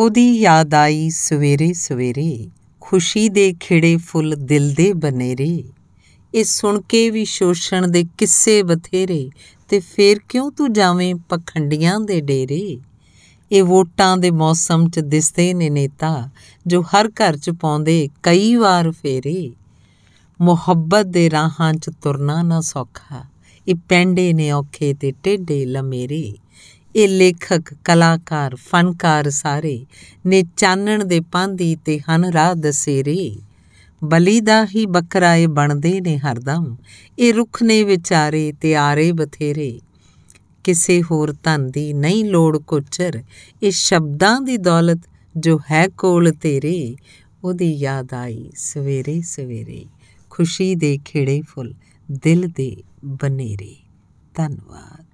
ਉਹਦੀ ਯਾਦ ਆਈ ਸਵੇਰੇ ਸਵੇਰੇ ਖੁਸ਼ੀ ਦੇ ਖਿੜੇ ਫੁੱਲ ਦਿਲ ਦੇ ਬਨੇਰੇ ਇਹ ਸੁਣ ਕੇ ਵੀ ਸ਼ੋਸ਼ਣ ਦੇ ਕਿੱਸੇ ਬਥੇਰੇ ਤੇ ਫੇਰ ਕਿਉਂ ਤੂੰ ਜਾਵੇਂ ਪਖੰਡੀਆਂ ਦੇ ਡੇਰੇ ਇਹ ਵੋਟਾਂ ਦੇ ਮੌਸਮ 'ਚ ਦਿਸਦੇ ਨੇ ਨੇਤਾ ਜੋ ਹਰ ਘਰ 'ਚ ਪਾਉਂਦੇ ਕਈ ਵਾਰ ਫੇਰੇ ਮੁਹੱਬਤ ਦੇ ਰਾਹਾਂ 'ਚ ਤੁਰਨਾ ਨਾ ਸੌਖਾ ਇਹ ਪੈਂਡੇ ਨੇ ਔਖੇ ਤੇ ਟੇਡੇ ਲਮੇਰੇ ਇਹ ਲੇਖਕ ਕਲਾਕਾਰ ਫਨਕਾਰ ਸਾਰੇ ਨੇ ਚਾਨਣ ਦੇ ਪਾਂਦੀ ਤੇ ਹਨ ਰਾਹ ਰੇ ਬਲੀ ਦਾ ਹੀ ਬੱਕਰਾ ਇਹ ਬਣਦੇ ਨੇ ਹਰਦਮ ਇਹ ਰੁੱਖ ਨੇ ਵਿਚਾਰੇ ਤੇ ਆਰੇ ਬਥੇਰੇ ਕਿਸੇ ਹੋਰ ਧਨ ਦੀ ਨਹੀਂ ਲੋੜ ਕੋਚਰ ਇਹ ਸ਼ਬਦਾਂ ਦੀ ਦੌਲਤ ਜੋ ਹੈ ਕੋਲ ਤੇਰੇ ਉਹਦੀ ਯਾਦ ਆਈ ਸਵੇਰੇ ਸਵੇਰੇ ਖੁਸ਼ੀ ਦੇ ਖਿੜੇ ਫੁੱਲ ਦਿਲ ਦੇ ਬਨੇਰੇ ਧੰਨਵਾਦ